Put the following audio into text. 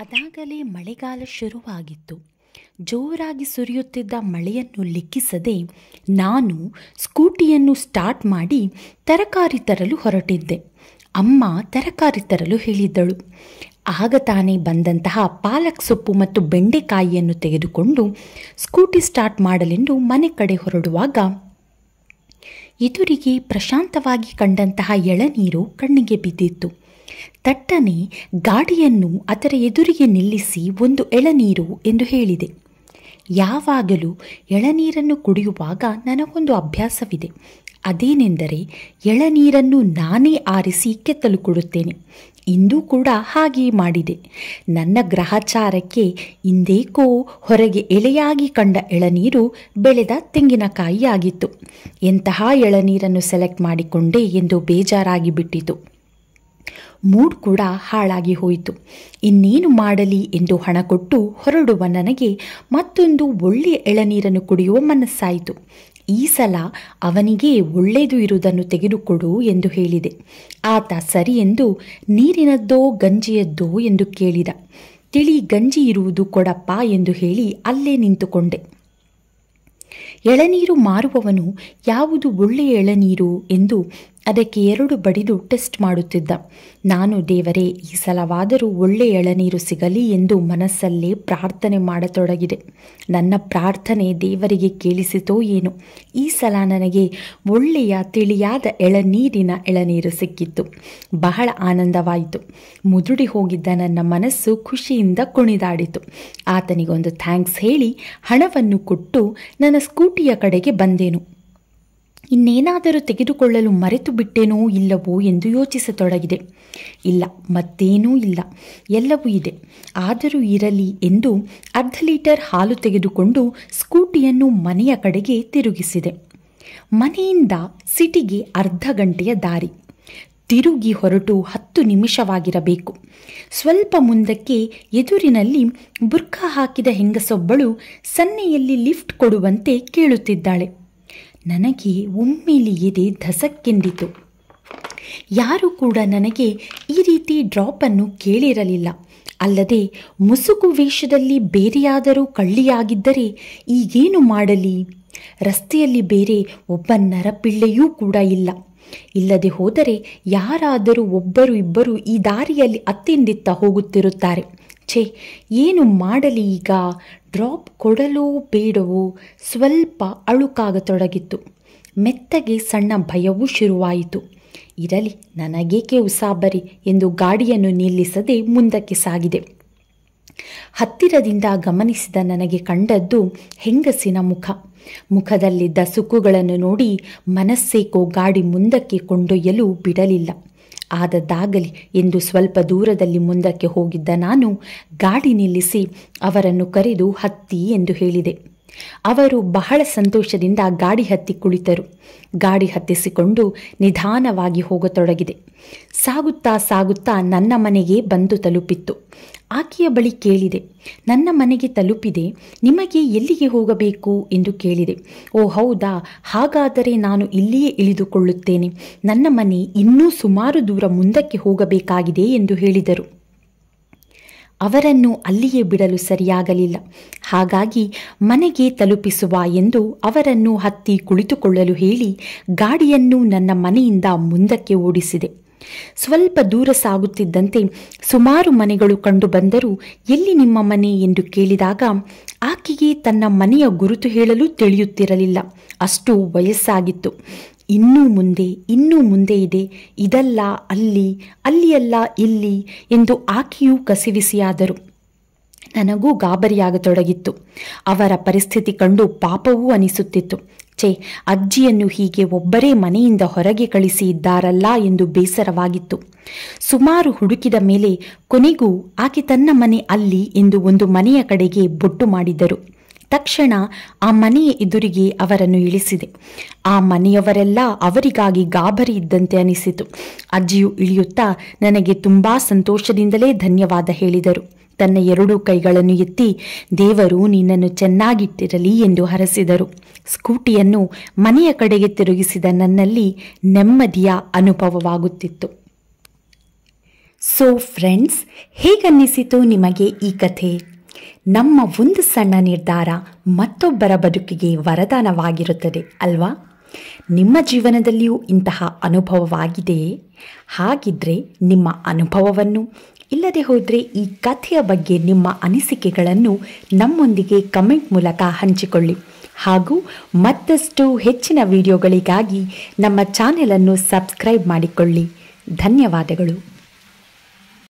ಅದಾಗಲೇ ಮಳೆಗಾಲ ಶುರುವಾಗಿತ್ತು ಜೋರಾಗಿ ಸುರಿಯುತ್ತಿದ್ದ ಮಳೆಯನ್ನು ಲಿಕ್ಕಿಸದೆ ನಾನು ಸ್ಕೂಟಿಯನ್ನು ಸ್ಟಾರ್ಟ್ ಮಾಡಿ ತರಕಾರಿ ತರಲು ಹೊರಟಿದ್ದೆ ಅಮ್ಮ ತರಕಾರಿ ತರಲು ಹೇಳಿದ್ದಳು ಆಗ ತಾನೇ ಬಂದಂತಹ ಪಾಲಕ್ ಸೊಪ್ಪು ಮತ್ತು ಬೆಂಡೆಕಾಯಿಯನ್ನು ತೆಗೆದುಕೊಂಡು ಸ್ಕೂಟಿ ಸ್ಟಾರ್ಟ್ ಮಾಡಲೆಂದು ಮನೆ ಕಡೆ ಹೊರಡುವಾಗ ಎದುರಿಗೆ ಪ್ರಶಾಂತವಾಗಿ ಕಂಡಂತಹ ಎಳನೀರು ಕಣ್ಣಿಗೆ ಬಿದ್ದಿತ್ತು ತಟ್ಟನೆ ಗಾಡಿಯನ್ನು ಅದರ ಎದುರಿಗೆ ನಿಲ್ಲಿಸಿ ಒಂದು ಎಳನೀರು ಎಂದು ಹೇಳಿದೆ ಯಾವಾಗಲೂ ಎಳನೀರನ್ನು ಕುಡಿಯುವಾಗ ನನಗೊಂದು ಅಭ್ಯಾಸವಿದೆ ಅದೇನೆಂದರೆ ಎಳನೀರನ್ನು ನಾನೇ ಆರಿಸಿ ಕೆತ್ತಲು ಕೊಡುತ್ತೇನೆ ಇಂದೂ ಕೂಡ ಹಾಗೆಯೇ ಮಾಡಿದೆ ನನ್ನ ಗ್ರಹಚಾರಕ್ಕೆ ಇಂದೇಕೋ ಹೊರಗೆ ಎಳೆಯಾಗಿ ಕಂಡ ಎಳನೀರು ಬೆಳೆದ ತೆಂಗಿನಕಾಯಿಯಾಗಿತ್ತು ಎಂತಹ ಎಳನೀರನ್ನು ಸೆಲೆಕ್ಟ್ ಮಾಡಿಕೊಂಡೆ ಎಂದು ಬೇಜಾರಾಗಿ ಬಿಟ್ಟಿತು ಮೂಡ್ ಕೂಡ ಹಾಳಾಗಿ ಹೋಯಿತು ಇನ್ನೇನು ಮಾಡಲಿ ಎಂದು ಹಣ ಕೊಟ್ಟು ಹೊರಡುವ ನನಗೆ ಮತ್ತೊಂದು ಒಳ್ಳೆಯ ಎಳನೀರನ್ನು ಕುಡಿಯುವ ಮನಸ್ಸಾಯಿತು ಈ ಸಲ ಅವನಿಗೆ ಒಳ್ಳೆಯದು ಇರುವುದನ್ನು ತೆಗೆದುಕೊಡು ಎಂದು ಹೇಳಿದೆ ಆತ ಸರಿ ಎಂದು ನೀರಿನದ್ದೋ ಗಂಜಿಯದ್ದೋ ಎಂದು ಕೇಳಿದ ತಿಳಿ ಗಂಜಿ ಇರುವುದು ಕೊಡಪ್ಪ ಎಂದು ಹೇಳಿ ಅಲ್ಲೇ ನಿಂತುಕೊಂಡೆ ಎಳನೀರು ಮಾರುವವನು ಯಾವುದು ಒಳ್ಳೆಯ ಎಳನೀರು ಎಂದು ಅದಕ್ಕೆ ಎರಡು ಬಡಿದು ಟೆಸ್ಟ್ ಮಾಡುತ್ತಿದ್ದ ನಾನು ದೇವರೇ ಈ ಸಲವಾದರೂ ಒಳ್ಳೆಯ ಎಳನೀರು ಸಿಗಲಿ ಎಂದು ಮನಸ್ಸಲ್ಲೇ ಪ್ರಾರ್ಥನೆ ಮಾಡತೊಡಗಿದೆ ನನ್ನ ಪ್ರಾರ್ಥನೆ ದೇವರಿಗೆ ಕೇಳಿಸಿತೋ ಏನು ಈ ಸಲ ನನಗೆ ಒಳ್ಳೆಯ ತಿಳಿಯಾದ ಎಳನೀರಿನ ಎಳನೀರು ಸಿಕ್ಕಿತ್ತು ಬಹಳ ಆನಂದವಾಯಿತು ಮುದುಡಿ ಹೋಗಿದ್ದ ನನ್ನ ಮನಸ್ಸು ಖುಷಿಯಿಂದ ಕುಣಿದಾಡಿತು ಆತನಿಗೊಂದು ಥ್ಯಾಂಕ್ಸ್ ಹೇಳಿ ಹಣವನ್ನು ಕೊಟ್ಟು ನನ್ನ ಸ್ಕೂಟಿಯ ಕಡೆಗೆ ಬಂದೇನು ಇನ್ನೇನಾದರೂ ತೆಗೆದುಕೊಳ್ಳಲು ಮರೆತು ಬಿಟ್ಟೇನೋ ಇಲ್ಲವೋ ಎಂದು ಯೋಚಿಸತೊಡಗಿದೆ ಇಲ್ಲ ಮತ್ತೇನೂ ಇಲ್ಲ ಎಲ್ಲವೂ ಇದೆ ಆದರೂ ಇರಲಿ ಎಂದು ಅರ್ಧ ಲೀಟರ್ ಹಾಲು ತೆಗೆದುಕೊಂಡು ಸ್ಕೂಟಿಯನ್ನು ಮನೆಯ ಕಡೆಗೆ ತಿರುಗಿಸಿದೆ ಮನೆಯಿಂದ ಸಿಟಿಗೆ ಅರ್ಧ ಗಂಟೆಯ ದಾರಿ ತಿರುಗಿ ಹೊರಟು ಹತ್ತು ನಿಮಿಷವಾಗಿರಬೇಕು ಸ್ವಲ್ಪ ಮುಂದಕ್ಕೆ ಎದುರಿನಲ್ಲಿ ಬುರ್ಖಾ ಹಾಕಿದ ಹೆಂಗಸೊಬ್ಬಳು ಸನ್ನೆಯಲ್ಲಿ ಲಿಫ್ಟ್ ಕೊಡುವಂತೆ ಕೇಳುತ್ತಿದ್ದಾಳೆ ನನಗೆ ಒಮ್ಮೆಲಿ ಎದೆ ಧಸಕ್ಕೆಂದಿತು ಯಾರೂ ಕೂಡ ನನಗೆ ಈ ರೀತಿ ಡ್ರಾಪನ್ನು ಕೇಳಿರಲಿಲ್ಲ ಅಲ್ಲದೆ ಮುಸುಕು ವೇಷದಲ್ಲಿ ಬೇರೆಯಾದರೂ ಕಳ್ಳಿಯಾಗಿದ್ದರೆ ಈಗೇನು ಮಾಡಲಿ ರಸ್ತೆಯಲ್ಲಿ ಬೇರೆ ಒಬ್ಬ ನರಪಿಳ್ಳೆಯೂ ಕೂಡ ಇಲ್ಲ ಇಲ್ಲದೆ ಹೋದರೆ ಯಾರಾದರೂ ಒಬ್ಬರು ಇಬ್ಬರು ಈ ದಾರಿಯಲ್ಲಿ ಅತ್ತಿಂದಿತ್ತ ಹೋಗುತ್ತಿರುತ್ತಾರೆ ಛೇ ಏನು ಮಾಡಲಿ ಈಗ ಡ್ರಾಪ್ ಕೊಡಲೂ ಬೇಡವೋ ಸ್ವಲ್ಪ ಅಳುಕಾಗತೊಡಗಿತ್ತು ಮೆತ್ತಗೆ ಸಣ್ಣ ಭಯವೂ ಶುರುವಾಯಿತು ಇರಲಿ ನನಗೇಕೆ ಉಸಾಬರಿ ಎಂದು ಗಾಡಿಯನ್ನು ನಿಲ್ಲಿಸದೆ ಮುಂದಕ್ಕೆ ಸಾಗಿದೆ ಹತ್ತಿರದಿಂದ ಗಮನಿಸಿದ ನನಗೆ ಕಂಡದ್ದು ಹೆಂಗಸಿನ ಮುಖ ಮುಖದಲ್ಲಿದ್ದ ಸುಕ್ಕುಗಳನ್ನು ನೋಡಿ ಮನಸ್ಸೇಕೋ ಗಾಡಿ ಮುಂದಕ್ಕೆ ಕೊಂಡೊಯ್ಯಲು ಬಿಡಲಿಲ್ಲ ಆದದ್ದಾಗಲಿ ಎಂದು ಸ್ವಲ್ಪ ದೂರದಲ್ಲಿ ಮುಂದಕ್ಕೆ ಹೋಗಿದ್ದ ನಾನು ಗಾಡಿ ನಿಲ್ಲಿಸಿ ಅವರನ್ನು ಕರೆದು ಹತ್ತಿ ಎಂದು ಹೇಳಿದೆ ಅವರು ಬಹಳ ಸಂತೋಷದಿಂದ ಗಾಡಿ ಹತ್ತಿ ಕುಳಿತರು ಗಾಡಿ ಹತ್ತಿಸಿಕೊಂಡು ನಿಧಾನವಾಗಿ ಹೋಗತೊಡಗಿದೆ ಸಾಗುತ್ತಾ ಸಾಗುತ್ತಾ ನನ್ನ ಮನೆಗೆ ಬಂದು ತಲುಪಿತ್ತು ಆಕೆಯ ಬಳಿ ಕೇಳಿದೆ ನನ್ನ ಮನೆಗೆ ತಲುಪಿದೆ ನಿಮಗೆ ಎಲ್ಲಿಗೆ ಹೋಗಬೇಕು ಎಂದು ಕೇಳಿದೆ ಓ ಹೌದಾ ಹಾಗಾದರೆ ನಾನು ಇಲ್ಲಿಯೇ ಇಳಿದುಕೊಳ್ಳುತ್ತೇನೆ ನನ್ನ ಮನೆ ಇನ್ನೂ ಸುಮಾರು ದೂರ ಮುಂದಕ್ಕೆ ಹೋಗಬೇಕಾಗಿದೆ ಎಂದು ಹೇಳಿದರು ಅವರನ್ನು ಅಲ್ಲಿಯೇ ಬಿಡಲು ಸರಿಯಾಗಲಿಲ್ಲ ಹಾಗಾಗಿ ಮನೆಗೆ ತಲುಪಿಸುವ ಎಂದು ಅವರನ್ನು ಹತ್ತಿ ಕುಳಿತುಕೊಳ್ಳಲು ಹೇಳಿ ಗಾಡಿಯನ್ನು ನನ್ನ ಮನೆಯಿಂದ ಮುಂದಕ್ಕೆ ಓಡಿಸಿದೆ ಸ್ವಲ್ಪ ದೂರ ಸಾಗುತ್ತಿದ್ದಂತೆ ಸುಮಾರು ಮನೆಗಳು ಬಂದರೂ ಎಲ್ಲಿ ನಿಮ್ಮ ಮನೆ ಎಂದು ಕೇಳಿದಾಗ ಆಕೆಗೆ ತನ್ನ ಮನೆಯ ಗುರುತು ಹೇಳಲು ತಿಳಿಯುತ್ತಿರಲಿಲ್ಲ ಅಷ್ಟು ವಯಸ್ಸಾಗಿತ್ತು ಇನ್ನೂ ಮುಂದೆ ಇನ್ನೂ ಮುಂದೆ ಇದೆ ಇದಲ್ಲ ಅಲ್ಲಿ ಅಲ್ಲಿಯಲ್ಲ ಇಲ್ಲಿ ಎಂದು ಆಕೆಯೂ ಕಸಿವಿಸಿಯಾದರು ನನಗೂ ಗಾಬರಿಯಾಗತೊಡಗಿತ್ತು ಅವರ ಪರಿಸ್ಥಿತಿ ಕಂಡು ಪಾಪವೂ ಅನಿಸುತ್ತಿತ್ತು ಛೇ ಅಜ್ಜಿಯನ್ನು ಹೀಗೆ ಒಬ್ಬರೇ ಮನೆಯಿಂದ ಹೊರಗೆ ಕಳಿಸಿ ಇದ್ದಾರಲ್ಲ ಎಂದು ಬೇಸರವಾಗಿತ್ತು ಸುಮಾರು ಹುಡುಕಿದ ಮೇಲೆ ಕೊನೆಗೂ ಆಕೆ ತನ್ನ ಮನೆ ಅಲ್ಲಿ ಎಂದು ಒಂದು ಮನೆಯ ಕಡೆಗೆ ಬೊಟ್ಟು ಮಾಡಿದ್ದರು ತಕ್ಷಣ ಆ ಮನೆಯ ಎದುರಿಗೆ ಅವರನ್ನು ಇಳಿಸಿದೆ ಆ ಮನೆಯವರೆಲ್ಲ ಅವರಿಗಾಗಿ ಗಾಬರಿ ಇದ್ದಂತೆ ಅನಿಸಿತು ಅಜ್ಜಿಯು ಇಳಿಯುತ್ತಾ ನನಗೆ ತುಂಬಾ ಸಂತೋಷದಿಂದಲೇ ಧನ್ಯವಾದ ಹೇಳಿದರು ತನ್ನ ಎರಡು ಕೈಗಳನ್ನು ಎತ್ತಿ ದೇವರು ನಿನ್ನನ್ನು ಚೆನ್ನಾಗಿಟ್ಟಿರಲಿ ಎಂದು ಹರಸಿದರು ಸ್ಕೂಟಿಯನ್ನು ಮನೆಯ ಕಡೆಗೆ ತಿರುಗಿಸಿದ ನನ್ನಲ್ಲಿ ನೆಮ್ಮದಿಯ ಅನುಭವವಾಗುತ್ತಿತ್ತು ಸೊ ಫ್ರೆಂಡ್ಸ್ ಹೇಗನ್ನಿಸಿತು ನಿಮಗೆ ಈ ಕಥೆ ನಮ್ಮ ಒಂದು ಸಣ್ಣ ನಿರ್ಧಾರ ಮತ್ತೊಬ್ಬರ ಬದುಕಿಗೆ ವರದಾನವಾಗಿರುತ್ತದೆ ಅಲ್ವಾ ನಿಮ್ಮ ಜೀವನದಲ್ಲಿಯೂ ಇಂತಹ ಅನುಭವವಾಗಿದೆಯೇ ಹಾಗಿದ್ರೆ ನಿಮ್ಮ ಅನುಭವವನ್ನು ಇಲ್ಲದೆ ಹೋದರೆ ಈ ಕಥೆಯ ಬಗ್ಗೆ ನಿಮ್ಮ ಅನಿಸಿಕೆಗಳನ್ನು ನಮ್ಮೊಂದಿಗೆ ಕಮೆಂಟ್ ಮೂಲಕ ಹಂಚಿಕೊಳ್ಳಿ ಹಾಗೂ ಮತ್ತಷ್ಟು ಹೆಚ್ಚಿನ ವಿಡಿಯೋಗಳಿಗಾಗಿ ನಮ್ಮ ಚಾನೆಲನ್ನು ಸಬ್ಸ್ಕ್ರೈಬ್ ಮಾಡಿಕೊಳ್ಳಿ ಧನ್ಯವಾದಗಳು